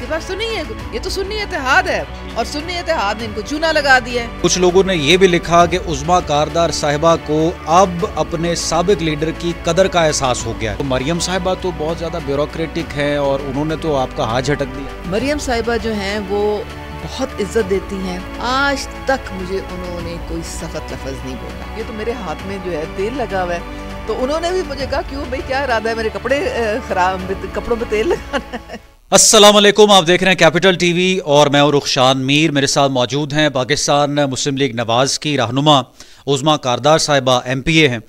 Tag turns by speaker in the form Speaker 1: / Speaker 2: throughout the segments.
Speaker 1: इनके पास तो नहीं है ये तो सुन्नी इतिहाद है और सुन्नी इतिहाद ने इनको चूना लगा दिया है
Speaker 2: कुछ लोगों ने ये भी लिखा कि उजमा कारदार साहिबा को अब अपने सबक लीडर की कदर का एहसास हो गया तो मरियम साहिबा तो बहुत ज्यादा ब्यूरोक्रेटिक है और उन्होंने तो आपका हाथ झटक दिया
Speaker 1: मरियम साहिबा जो है वो बहुत इज्जत देती हैं आज तक मुझे उन्होंने कोई सख्त लफज नहीं बोला ये तो मेरे हाथ में जो है तेल लगा हुआ है तो उन्होंने भी मुझे कहा क्यों भाई क्या इरादा है मेरे कपड़े खराब कपड़ों पे तेल लगाना
Speaker 2: है अस्सलाम आप देख रहे हैं कैपिटल टी वी और मैं और रुखशान मीर मेरे साथ मौजूद हैं पाकिस्तान मुस्लिम लीग नवाज़ की रहनुमा उज़मा कारदार साहिबा एम पी ए हैं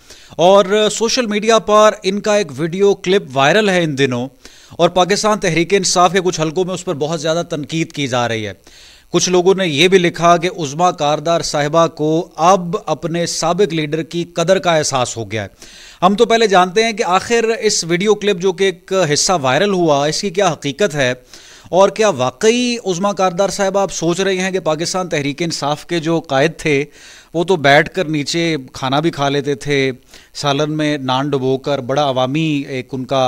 Speaker 2: और सोशल मीडिया पर इनका एक वीडियो क्लिप वायरल है इन दिनों और पाकिस्तान तहरीक इंसाफ के कुछ हल्कों में उस पर बहुत ज़्यादा तनकीद की जा रही है कुछ लोगों ने यह भी लिखा कि उज़मा कारदार साहिबा को अब अपने सबक लीडर की कदर का एहसास हो गया है हम तो पहले जानते हैं कि आखिर इस वीडियो क्लिप जो कि एक हिस्सा वायरल हुआ इसकी क्या हकीकत है और क्या वाकई उज़मा कारदार साहब आप सोच रहे हैं कि पाकिस्तान तहरीक इंसाफ के जो कायद थे वो तो बैठ कर नीचे खाना भी खा लेते थे सालन में नान डुबो कर बड़ा अवामी एक उनका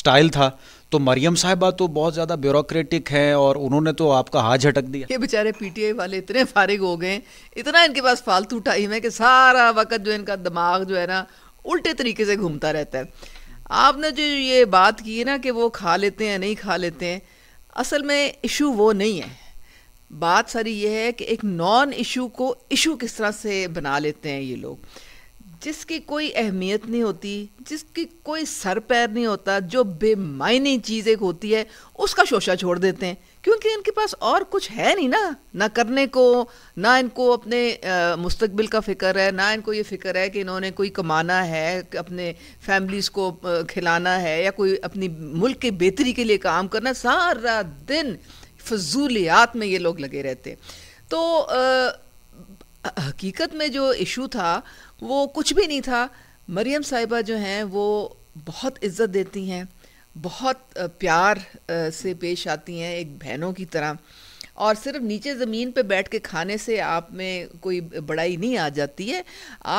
Speaker 2: स्टाइल था तो मरियम साहबा तो बहुत ज़्यादा ब्यूरोक्रेटिक हैं और उन्होंने तो आपका हाथ झटक दिया
Speaker 1: ये बेचारे पीटीआई वाले इतने फारिग हो गए इतना इनके पास फालतू टाइम है कि सारा वक्त जो इनका दिमाग जो है ना उल्टे तरीके से घूमता रहता है आपने जो ये बात की है ना कि वो खा लेते हैं नहीं खा लेते हैं असल में इशू वो नहीं है बात सारी ये है कि एक नॉन इशू को इशू किस तरह से बना लेते हैं ये लोग जिसकी कोई अहमियत नहीं होती जिसकी कोई सर पैर नहीं होता जो बेमायनी चीज़ एक होती है उसका शोशा छोड़ देते हैं क्योंकि इनके पास और कुछ है नहीं ना ना करने को ना इनको अपने मुस्तबिल का फ़िक्र है ना इनको ये फ़िक्र है कि इन्होंने कोई कमाना है अपने फैमिलीज़ को खिलाना है या कोई अपनी मुल्क के बेहतरी के लिए काम करना सारा दिन फजूलियात में ये लोग लगे रहते हैं तो आ, हकीकत में जो इशू था वो कुछ भी नहीं था मरियम साहिबा जो हैं वो बहुत इज़्ज़त देती हैं बहुत प्यार से पेश आती हैं एक बहनों की तरह और सिर्फ नीचे ज़मीन पे बैठ के खाने से आप में कोई बड़ाई नहीं आ जाती है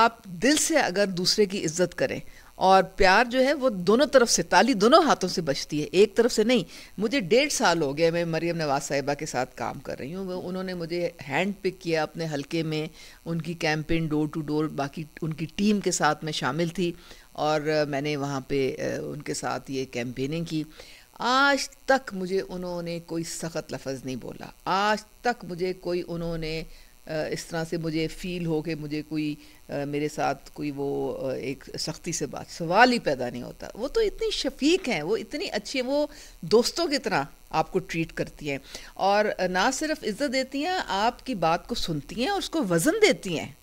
Speaker 1: आप दिल से अगर दूसरे की इज़्ज़त करें और प्यार जो है वो दोनों तरफ से ताली दोनों हाथों से बचती है एक तरफ से नहीं मुझे डेढ़ साल हो गया मैं मरियम नवाज साहिबा के साथ काम कर रही हूँ उन्होंने मुझे हैंड पिक किया अपने हलके में उनकी कैंपेन डोर टू डोर बाकी उनकी टीम के साथ मैं शामिल थी और मैंने वहाँ पे उनके साथ ये कैंपेनिंग की आज तक मुझे उन्होंने कोई सख्त लफज नहीं बोला आज तक मुझे कोई उन्होंने इस तरह से मुझे फील हो कि मुझे कोई मेरे साथ कोई वो एक सख्ती से बात सवाल ही पैदा नहीं होता वो तो इतनी शफीक हैं वो इतनी अच्छी वो दोस्तों की तरह आपको ट्रीट करती हैं और ना सिर्फ इज्जत देती हैं आपकी बात को सुनती हैं और उसको वज़न देती हैं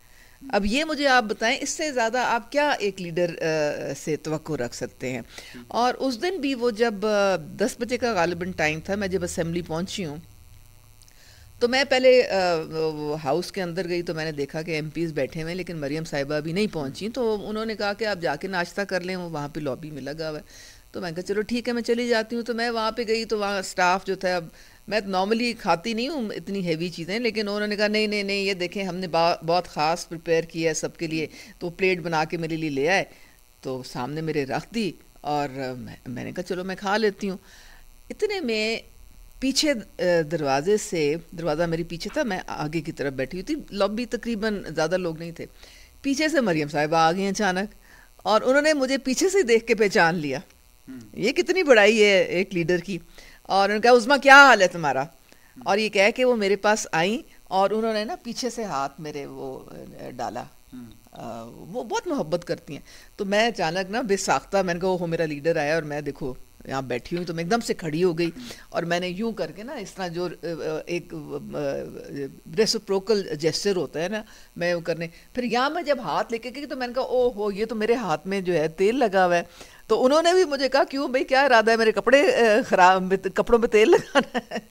Speaker 1: अब ये मुझे आप बताएं इससे ज़्यादा आप क्या एक लीडर से तो रख सकते हैं और उस दिन भी वो जब दस बजे का गालिबा टाइम था मैं जब असम्बली पहुंची हूँ तो मैं पहले हाउस के अंदर गई तो मैंने देखा कि एम बैठे हुए हैं लेकिन मरियम साहिबा अभी नहीं पहुंची तो उन्होंने कहा कि आप जाके नाश्ता कर लें वो वहाँ पे लॉबी में लगा हुआ है तो मैंने कहा चलो ठीक है मैं चली जाती हूँ तो मैं वहाँ पे गई तो वहाँ स्टाफ जो था अब मैं तो नॉर्मली खाती नहीं हूँ इतनी हैवी चीज़ें लेकिन उन्होंने कहा नहीं नहीं नहीं ये देखें हमने बहुत ख़ास प्रिपेयर किया है सबके लिए तो प्लेट बना के मेरे लिए ले आए तो सामने मेरे रख दी और मैं, मैंने कहा चलो मैं खा लेती हूँ इतने में पीछे दरवाजे से दरवाज़ा मेरे पीछे था मैं आगे की तरफ बैठी हुई थी लॉबी तकरीबन ज़्यादा लोग नहीं थे पीछे से मरियम साहब आ गई अचानक और उन्होंने मुझे पीछे से देख के पहचान लिया हम्म। ये कितनी बड़ाई है एक लीडर की और उनका उसमें क्या हाल है तुम्हारा हम्म। और ये कह के वो मेरे पास आई और उन्होंने ना पीछे से हाथ मेरे वो डाला आ, हम्म। वो बहुत मोहब्बत करती हैं तो मैं अचानक ना बेसाख्ता मैंने कहा वो मेरा लीडर आया और मैं देखो यहाँ बैठी हुई तो मैं एकदम से खड़ी हो गई और मैंने यूँ करके ना इस तरह जो एक रेसिप्रोकल जेस्चर होता है ना मैं वो करने फिर यहाँ मैं जब हाथ लेके गई तो मैंने कहा ओ हो ये तो मेरे हाथ में जो है तेल लगा हुआ है तो उन्होंने भी मुझे कहा क्यों भाई क्या इरादा है मेरे कपड़े ख़राब कपड़ों में तेल लगाना है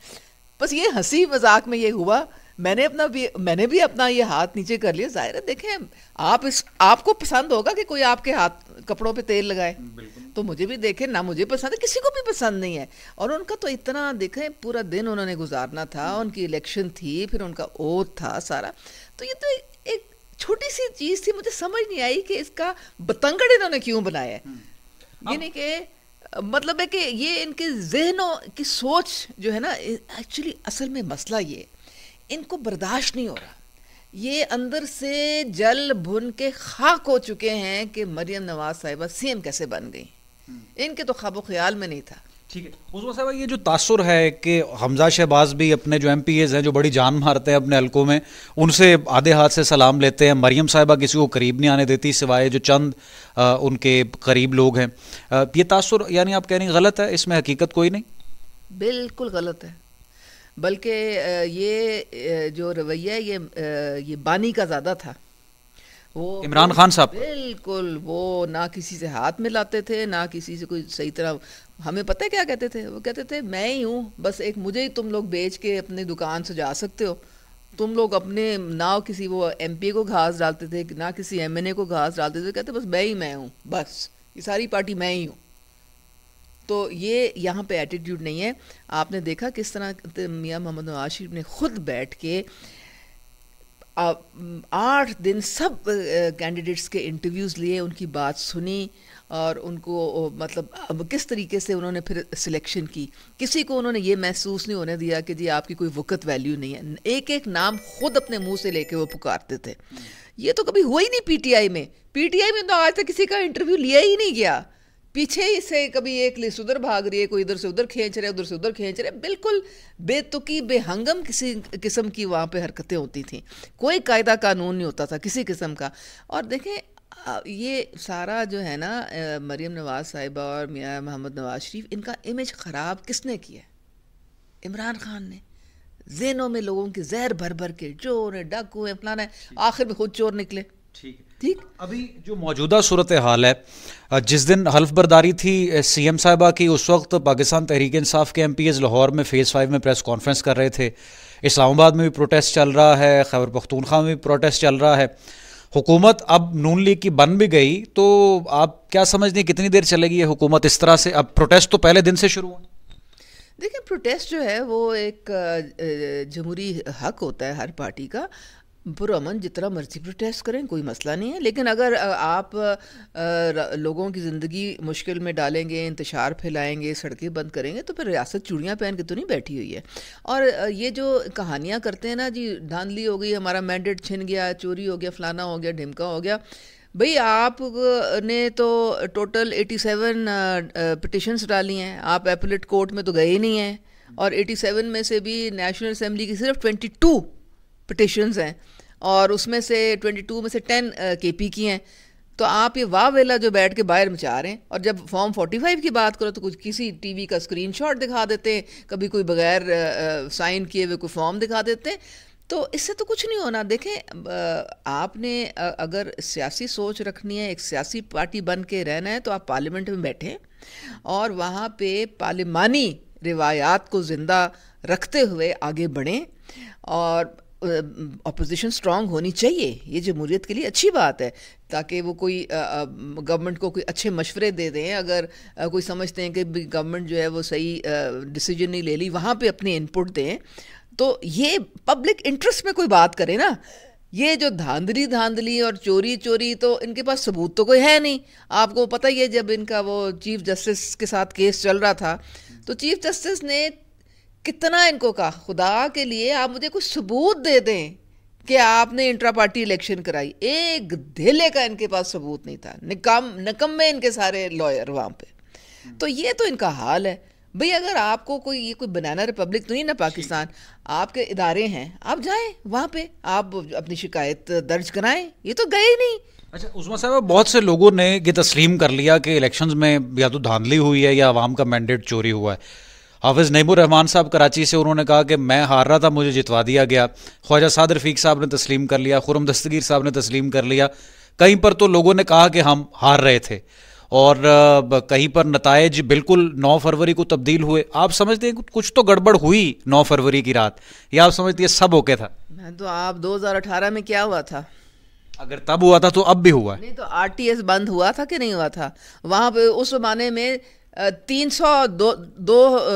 Speaker 1: बस ये हंसी मजाक में ये हुआ मैंने अपना भी मैंने भी अपना ये हाथ नीचे कर लिया जाहिर है देखें आप इस आपको पसंद होगा कि कोई आपके हाथ कपड़ों पे तेल लगाए तो मुझे भी देखें ना मुझे पसंद है किसी को भी पसंद नहीं है और उनका तो इतना देखें पूरा दिन उन्होंने गुजारना था हम्म। उनकी इलेक्शन थी फिर उनका ओथ था सारा तो ये तो एक छोटी सी चीज़ थी मुझे समझ नहीं आई कि इसका बतंगड़ इन्होंने क्यों बनाया हम्म। यानी कि मतलब है कि ये इनके जहनों की सोच जो है ना एक्चुअली असल में मसला ये इनको बर्दाश्त नहीं हो रहा ये अंदर से जल भुन के खाक हो चुके हैं कि मरियम नवाज साहिबा सीएम कैसे बन गई हम्म। इनके तो ख्वाब ख्याल में नहीं था ठीक है
Speaker 2: उसमें साहब ये जो तासर है कि हमजा शहबाज भी अपने जो एम पी एज़ हैं जो बड़ी जान मारते हैं अपने हलकों में उनसे आधे हाथ से सलाम लेते हैं मरियम साहिबा किसी को करीब नहीं आने देती सिवाय जो चंद आ, उनके करीब लोग हैं आ, ये तासर यानी आप कह रही गलत है इसमें हकीकत कोई नहीं
Speaker 1: बिल्कुल गलत है बल्कि ये जो रवैया ये ये बानी का ज़्यादा था वो इमरान खान साहब बिल्कुल वो ना किसी से हाथ मिलाते थे ना किसी से कोई सही तरह हमें पता है क्या कहते थे वो कहते थे मैं ही हूँ बस एक मुझे ही तुम लोग बेच के अपनी दुकान से जा सकते हो तुम लोग अपने ना किसी वो एम को घास डालते थे ना किसी एम को घास डालते थे कहते बस मैं ही मैं हूँ बस ये सारी पार्टी मैं ही हूँ तो ये यहाँ पे एटीट्यूड नहीं है आपने देखा किस तरह मियाँ मोहम्मद नवाज शरीफ ने खुद बैठ के आठ दिन सब कैंडिडेट्स के इंटरव्यूज़ लिए उनकी बात सुनी और उनको मतलब अब किस तरीके से उन्होंने फिर सिलेक्शन की किसी को उन्होंने ये महसूस नहीं होने दिया कि जी आपकी कोई वक़्त वैल्यू नहीं है एक एक नाम खुद अपने मुंह से लेके वो पुकारते थे ये तो कभी हुआ ही नहीं पीटीआई में पीटीआई में तो आज तक किसी का इंटरव्यू लिया ही नहीं गया पीछे ही से कभी एक लिस्ट उधर भाग रही है कोई इधर से उधर खींच रहे उधर से उधर खींच रहे बिल्कुल बेतुकी बेहंगम किसी किस्म की वहाँ पे हरकतें होती थी कोई कायदा कानून नहीं होता था किसी किस्म का और देखें ये सारा जो है ना मरियम नवाज़ साहिबा और मियाँ मोहम्मद नवाज शरीफ इनका इमेज ख़राब किसने किया इमरान खान ने जेनों में लोगों की जहर भर भर के चोर है डाकू है फलाना है आखिर में खुद चोर निकले ठीक है ठीक अभी जो
Speaker 2: मौजूदा सूरत हाल है जिस दिन हल्फ बर्दारी थी सीएम साहबा की उस वक्त पाकिस्तान तहरीक इंसाफ के एमपीएस लाहौर में फ़ेज़ फाइव में प्रेस कॉन्फ्रेंस कर रहे थे इस्लामाबाद में भी प्रोटेस्ट चल रहा है खैबर पख्तूनख्वा में भी प्रोटेस्ट चल रहा है हुकूमत अब नून लीग की बन भी गई तो आप क्या समझते हैं कितनी देर चलेगी ये हुकूमत इस तरह से अब प्रोटेस्ट तो पहले दिन से शुरू हुआ
Speaker 1: देखिए प्रोटेस्ट जो है वो एक जमहूरी हक होता है हर पार्टी का पुरमन जितना मर्जी प्रोटेस्ट करें कोई मसला नहीं है लेकिन अगर आप लोगों की ज़िंदगी मुश्किल में डालेंगे इंतशार फैलाएंगे सड़कें बंद करेंगे तो फिर रियासत चूड़ियाँ पहन के तो नहीं बैठी हुई है और ये जो कहानियाँ करते हैं ना जी धांधली हो गई हमारा मैंडेट छिन गया चोरी हो गया फलाना हो गया ढिमका हो गया भई आप ने तो टोटल 87 पटिशन्स डाली हैं आप एपलेट कोर्ट में तो गए ही नहीं हैं और 87 में से भी नेशनल असम्बली की सिर्फ 22 पटिशन्स हैं और उसमें से 22 में से 10 के पी की हैं तो आप ये वाह वेला जो बैठ के बाहर मचा रहे हैं और जब फॉर्म 45 की बात करो तो कुछ किसी टीवी का स्क्रीनशॉट दिखा देते हैं कभी कोई बगैर साइन किए हुए कोई फॉर्म दिखा देते हैं तो इससे तो कुछ नहीं होना देखें आपने अगर सियासी सोच रखनी है एक सियासी पार्टी बन के रहना है तो आप पार्लियामेंट में बैठें और वहाँ पे पार्लिमानी रिवायात को ज़िंदा रखते हुए आगे बढ़ें और अपोजिशन स्ट्रांग होनी चाहिए ये जमहूरीत के लिए अच्छी बात है ताकि वो कोई गवर्नमेंट को कोई अच्छे मशवरे दे दें अगर आ, कोई समझते हैं कि गवर्नमेंट जो है वो सही डिसीजन नहीं ले ली वहाँ पे अपने इनपुट दें तो ये पब्लिक इंटरेस्ट में कोई बात करें ना ये जो धांधली धांधली और चोरी चोरी तो इनके पास सबूत तो कोई है नहीं आपको पता ही है जब इनका वो चीफ जस्टिस के साथ केस चल रहा था तो चीफ जस्टिस ने कितना इनको कहा खुदा के लिए आप मुझे कुछ सबूत दे दें कि आपने इंट्रा पार्टी इलेक्शन कराई एक धेले का इनके पास सबूत नहीं था निकम नकम्मे इनके सारे लॉयर वहाँ पे तो ये तो इनका हाल है भाई अगर आपको कोई ये कोई बनाना रिपब्लिक तो नहीं ना पाकिस्तान आपके इदारे हैं आप जाएं वहाँ पे आप अपनी शिकायत दर्ज कराएं ये तो गए ही नहीं
Speaker 2: अच्छा उस्मा साहब बहुत से लोगों ने ये तस्लीम कर लिया कि इलेक्शंस में या तो धांधली हुई है या आवाम का मैंडेट चोरी हुआ है हाफिज़ नईमुर रहमान साहब कराची से उन्होंने कहा कि मैं हार रहा था मुझे जितवा दिया गया ख्वाजा साद रफीक साहब ने तस्लीम कर लिया खुरम दस्तगीर साहब ने तस्लीम कर लिया कहीं पर तो लोगों ने कहा कि हम हार रहे थे और कहीं पर नतज बिल्कुल 9 फरवरी को तब्दील हुए आप समझते हैं कुछ तो गड़बड़ हुई 9 फरवरी की रात या आप समझते हैं सब ओके था
Speaker 1: मैं तो आप 2018 में क्या हुआ था
Speaker 2: अगर तब हुआ था तो अब भी हुआ नहीं
Speaker 1: तो आरटीएस बंद हुआ था कि नहीं हुआ था वहाँ पे उस जमाने में तीन सौ दो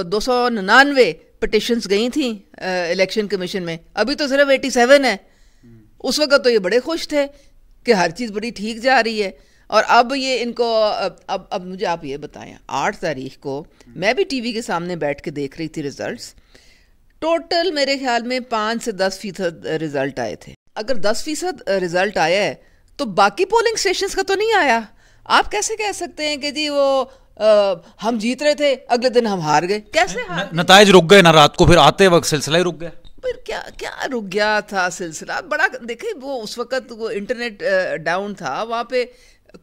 Speaker 1: दो सौ निन्यानवे पटिशन्स गई थी इलेक्शन कमीशन में अभी तो सिर्फ एटी सेवन है उस वक्त तो ये बड़े खुश थे कि हर चीज़ बड़ी ठीक जा रही है और अब ये इनको अब अब मुझे आप ये बताएं आठ तारीख को मैं भी टीवी के सामने बैठ के देख रही थी रिजल्ट्स टोटल मेरे ख्याल में पाँच से दस फीसद रिज़ल्ट आए थे अगर दस फीसद रिज़ल्ट आया है तो बाकी पोलिंग स्टेशन का तो नहीं आया आप कैसे कह सकते हैं कि जी वो आ, हम जीत रहे थे अगले दिन हम हार गए कैसे हार
Speaker 2: नतज रुक गए ना रात को फिर आते वक्त सिलसिला ही रुक गया
Speaker 1: पर क्या क्या रुक गया था सिलसिला बड़ा देखे वो उस वक्त वो इंटरनेट डाउन था वहाँ पे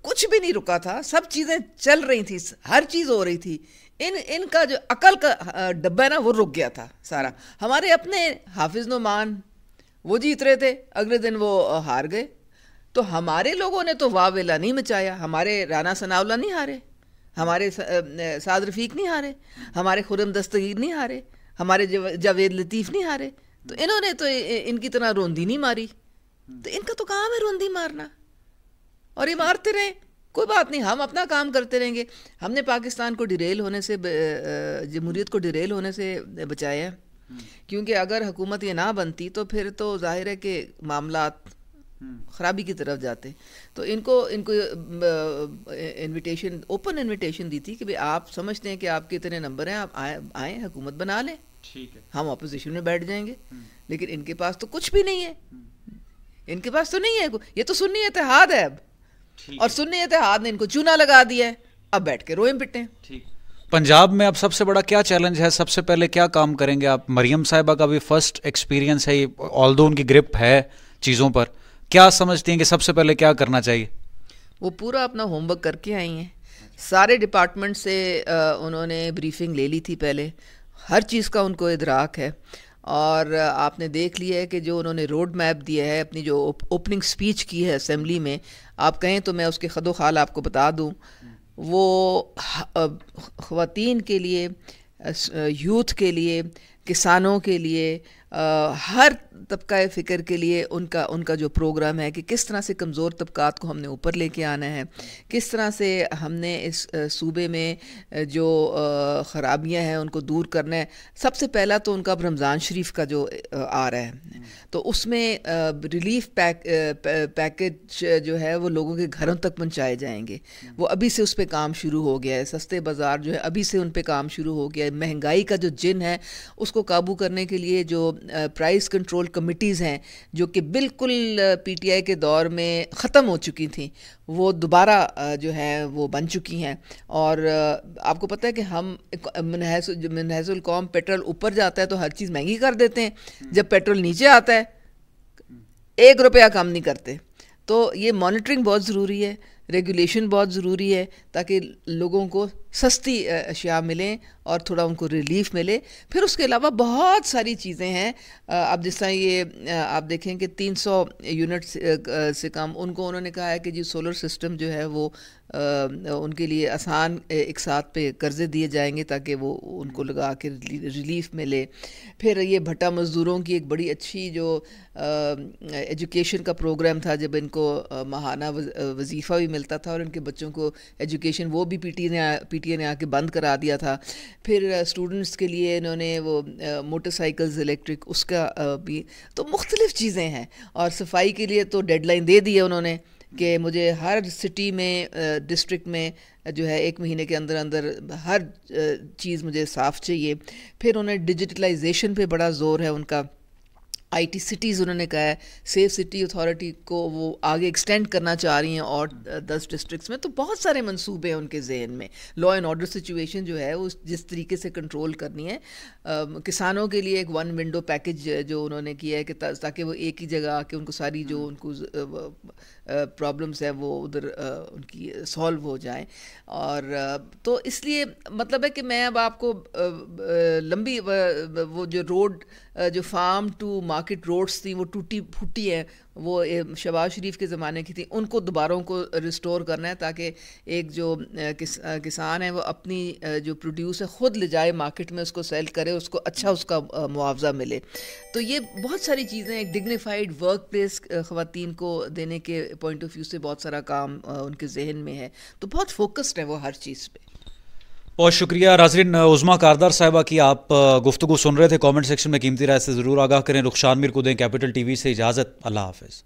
Speaker 1: कुछ भी नहीं रुका था सब चीज़ें चल रही थी हर चीज़ हो रही थी इन इनका जो अकल का डब्बा है ना वो रुक गया था सारा हमारे अपने हाफिज नुमान वो जीत रहे थे अगले दिन वो हार गए तो हमारे लोगों ने तो वाह वेला नहीं मचाया हमारे राना सनावला नहीं हारे हमारे साद रफीक नहीं हारे हमारे खुरम दस्तगीर नहीं हारे हमारे जावेद लतीफ़ नहीं हारे तो इन्होंने तो इनकी तरह रोंदी नहीं मारी तो इनका तो काम है रोंदी मारना और ये मारते रहे कोई बात नहीं हम अपना काम करते रहेंगे हमने पाकिस्तान को डिरेल होने से जमहूरीत को डिरेल होने से बचाया है क्योंकि अगर हुकूमत ये ना बनती तो फिर तो जाहिर है कि मामला खराबी की तरफ जाते तो इनको इनको इनविटेशन ओपन इनविटेशन दी थी कि भाई आप समझते हैं कि आपके इतने नंबर हैं आप आए आए हुकूमत बना लें ठीक है हम अपोजिशन में बैठ जाएंगे हम्म। लेकिन इनके पास तो कुछ भी नहीं है हम्म। इनके पास तो नहीं है ये तो सुननी इतिहाद है अब और सुननी इतिहाद ने इनको चूना लगा दिया है अब बैठ के रोए पिटे
Speaker 2: पंजाब में अब सबसे बड़ा क्या चैलेंज है सबसे पहले क्या काम करेंगे आप मरियम साहिबा का भी फर्स्ट एक्सपीरियंस है ऑल दो उनकी ग्रिप है चीज़ों पर क्या समझती हैं कि सबसे पहले क्या करना चाहिए
Speaker 1: वो पूरा अपना होमवर्क करके आई हैं सारे डिपार्टमेंट से उन्होंने ब्रीफिंग ले ली थी पहले हर चीज़ का उनको इधराक है और आपने देख लिया है कि जो उन्होंने रोड मैप दिया है अपनी जो ओपनिंग स्पीच की है असेंबली में आप कहें तो मैं उसके खदो खाल आपको बता दूं वो ख़वान के लिए यूथ के लिए किसानों के लिए हर तबका फ़िक्र के लिए उनका उनका जो प्रोग्राम है कि किस तरह से कमज़ोर तबक़ात को हमने ऊपर लेके आना है किस तरह से हमने इस सूबे में जो ख़राबियाँ हैं उनको दूर करना है सबसे पहला तो उनका अब रमज़ान शरीफ का जो आ रहा है तो उसमें रिलीफ पैक पैकेज जो है वो लोगों के घरों तक पहुँचाए जाएंगे वो अभी से उस पर काम शुरू हो गया है सस्ते बाज़ार जो है अभी से उन पर काम शुरू हो गया है महंगाई का जो जिन है उसको काबू करने के लिए जो प्राइस कंट्रोल कमिटीज़ हैं जो कि बिल्कुल पीटीआई के दौर में ख़त्म हो चुकी थी वो दोबारा जो है वो बन चुकी हैं और आपको पता है कि हम मनहसुल कौम पेट्रोल ऊपर जाता है तो हर चीज़ महंगी कर देते हैं हम्म। जब पेट्रोल नीचे आता है एक रुपया कम नहीं करते तो ये मॉनिटरिंग बहुत ज़रूरी है रेगुलेशन बहुत ज़रूरी है ताकि लोगों को सस्ती अशिया मिलें और थोड़ा उनको रिलीफ मिले फिर उसके अलावा बहुत सारी चीज़ें हैं अब जिस तरह ये आप देखें कि 300 यूनिट से कम उनको उन्होंने कहा है कि जी सोलर सिस्टम जो है वो उनके लिए आसान एक साथ पे कर्ज़े दिए जाएंगे ताकि वो उनको लगा के रिलीफ मिले फिर ये भट्टा मज़दूरों की एक बड़ी अच्छी जो एजुकेशन का प्रोग्राम था जब इनको महाना वजीफ़ा भी मिलता था और इनके बच्चों को एजुकेशन वो भी पी ने पी पीटीए ने आके बंद करा दिया था फिर स्टूडेंट्स के लिए इन्होंने वो मोटरसाइकिल्स इलेक्ट्रिक उसका भी तो मुख्तलिफ़ चीज़ें हैं और सफाई के लिए तो डेडलाइन दे दी है उन्होंने कि मुझे हर सिटी में डिस्ट्रिक्ट में जो है एक महीने के अंदर अंदर हर चीज़ मुझे साफ़ चाहिए फिर उन्हें डिजिटलाइजेशन पे बड़ा ज़ोर है उनका आईटी सिटीज़ उन्होंने कहा है सेफ सिटी अथॉरिटी को वो आगे एक्सटेंड करना चाह रही हैं और दस डिस्ट्रिक्ट्स में तो बहुत सारे मंसूबे हैं उनके जहन में लॉ एंड ऑर्डर सिचुएशन जो है वो जिस तरीके से कंट्रोल करनी है आ, किसानों के लिए एक वन विंडो पैकेज जो उन्होंने किया है कि ताकि वो एक ही जगह आके उनको सारी जो हम्म। उनको प्रॉब्लम्स है वो उधर उनकी सॉल्व हो जाए और तो इसलिए मतलब है कि मैं अब आपको लंबी वो जो रोड जो फार्म टू मार्केट रोड्स थी वो टूटी फूटी हैं वो शबाज शरीफ के ज़माने की थी उनको दोबारों को रिस्टोर करना है ताकि एक जो किस, किसान है वो अपनी जो प्रोड्यूस है ख़ुद ले जाए मार्केट में उसको सेल करे उसको अच्छा उसका मुआवजा मिले तो ये बहुत सारी चीज़ें एक डिग्निफाइड वर्क प्लेस ख़वान को देने के पॉइंट ऑफ व्यू से बहुत सारा काम उनके जहन में है तो बहुत फोकस्ड है वो हर चीज़ पर
Speaker 2: बहुत शुक्रिया नाजरीन उज़मा कारदार साहबा की आप गुफ्तु सुन रहे थे कमेंट सेक्शन में कीमती राय से ज़रूर आगाह करें रुखशान मीर को दें कैपिटल टीवी से इजाज़त अल्लाह हाफिज़